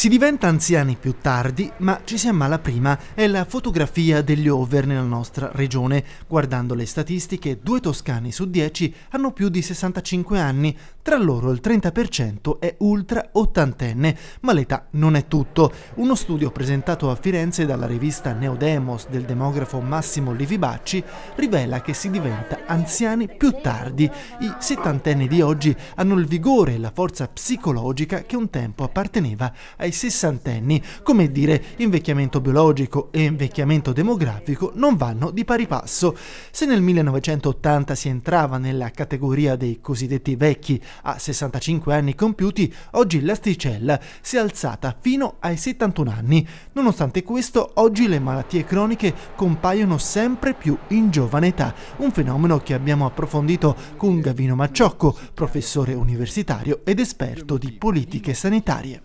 Si diventa anziani più tardi, ma ci si ammala prima. È la fotografia degli over nella nostra regione. Guardando le statistiche, due toscani su dieci hanno più di 65 anni. Tra loro il 30% è ultra ottantenne, ma l'età non è tutto. Uno studio presentato a Firenze dalla rivista Neodemos del demografo Massimo Livibacci rivela che si diventa anziani più tardi. I settantenni di oggi hanno il vigore e la forza psicologica che un tempo apparteneva ai ai sessantenni, come dire invecchiamento biologico e invecchiamento demografico non vanno di pari passo. Se nel 1980 si entrava nella categoria dei cosiddetti vecchi a 65 anni compiuti, oggi l'asticella si è alzata fino ai 71 anni. Nonostante questo, oggi le malattie croniche compaiono sempre più in giovane età, un fenomeno che abbiamo approfondito con Gavino Macciocco, professore universitario ed esperto di politiche sanitarie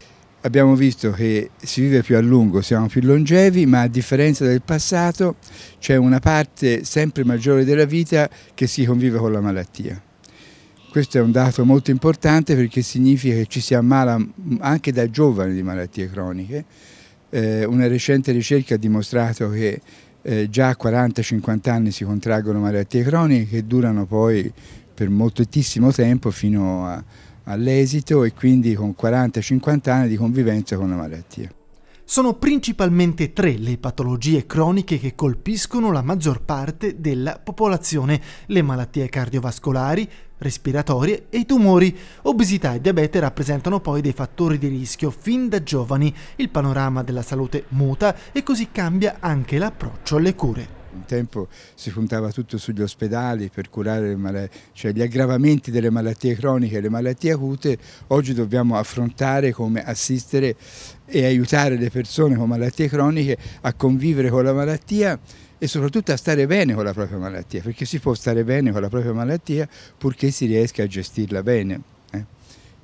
abbiamo visto che si vive più a lungo, siamo più longevi, ma a differenza del passato c'è una parte sempre maggiore della vita che si convive con la malattia. Questo è un dato molto importante perché significa che ci si ammala anche da giovani di malattie croniche. Eh, una recente ricerca ha dimostrato che eh, già a 40-50 anni si contraggono malattie croniche che durano poi per moltissimo tempo fino a all'esito e quindi con 40-50 anni di convivenza con la malattia. Sono principalmente tre le patologie croniche che colpiscono la maggior parte della popolazione, le malattie cardiovascolari, respiratorie e i tumori. Obesità e diabete rappresentano poi dei fattori di rischio fin da giovani. Il panorama della salute muta e così cambia anche l'approccio alle cure. Un tempo si puntava tutto sugli ospedali per curare cioè gli aggravamenti delle malattie croniche e le malattie acute, oggi dobbiamo affrontare come assistere e aiutare le persone con malattie croniche a convivere con la malattia e soprattutto a stare bene con la propria malattia, perché si può stare bene con la propria malattia purché si riesca a gestirla bene. Eh?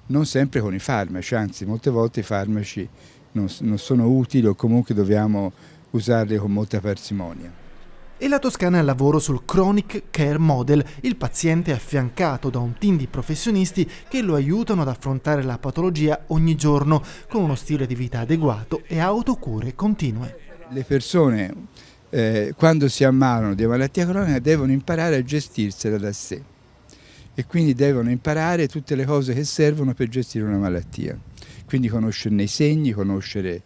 Non sempre con i farmaci, anzi molte volte i farmaci non, non sono utili o comunque dobbiamo usarli con molta parsimonia e la Toscana è al lavoro sul Chronic Care Model, il paziente è affiancato da un team di professionisti che lo aiutano ad affrontare la patologia ogni giorno con uno stile di vita adeguato e autocure continue. Le persone eh, quando si ammalano di malattia cronica devono imparare a gestirsela da sé e quindi devono imparare tutte le cose che servono per gestire una malattia. Quindi conoscerne i segni, conoscere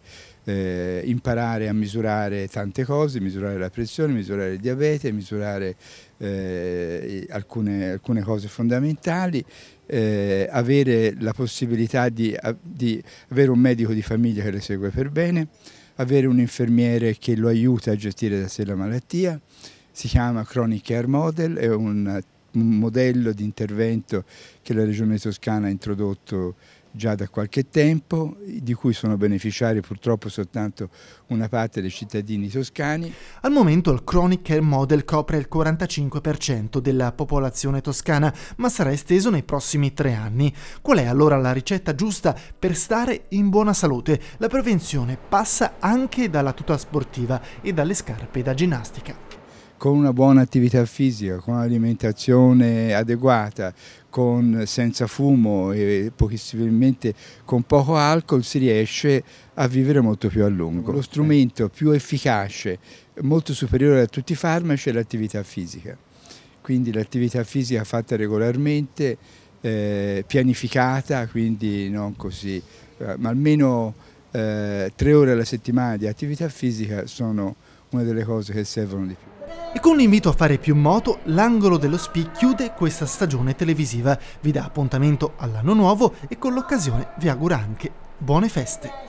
eh, imparare a misurare tante cose, misurare la pressione, misurare il diabete, misurare eh, alcune, alcune, cose fondamentali, eh, avere la possibilità di, di, avere un medico di famiglia che le segue per bene, avere un infermiere che lo aiuta a gestire da sé la malattia, si chiama Chronic Care Model, è un, un modello di intervento che la Regione Toscana ha introdotto già da qualche tempo, di cui sono beneficiari purtroppo soltanto una parte dei cittadini toscani. Al momento il Chronic Care Model copre il 45% della popolazione toscana, ma sarà esteso nei prossimi tre anni. Qual è allora la ricetta giusta per stare in buona salute? La prevenzione passa anche dalla tuta sportiva e dalle scarpe da ginnastica con una buona attività fisica, con un'alimentazione adeguata, con, senza fumo e possibilmente con poco alcol si riesce a vivere molto più a lungo. Lo strumento più efficace, molto superiore a tutti i farmaci, è l'attività fisica. Quindi l'attività fisica fatta regolarmente, eh, pianificata, quindi non così, eh, ma almeno eh, tre ore alla settimana di attività fisica sono una delle cose che servono di più. E con l'invito a fare più moto, l'angolo dello SPI chiude questa stagione televisiva, vi dà appuntamento all'anno nuovo e con l'occasione vi augura anche buone feste.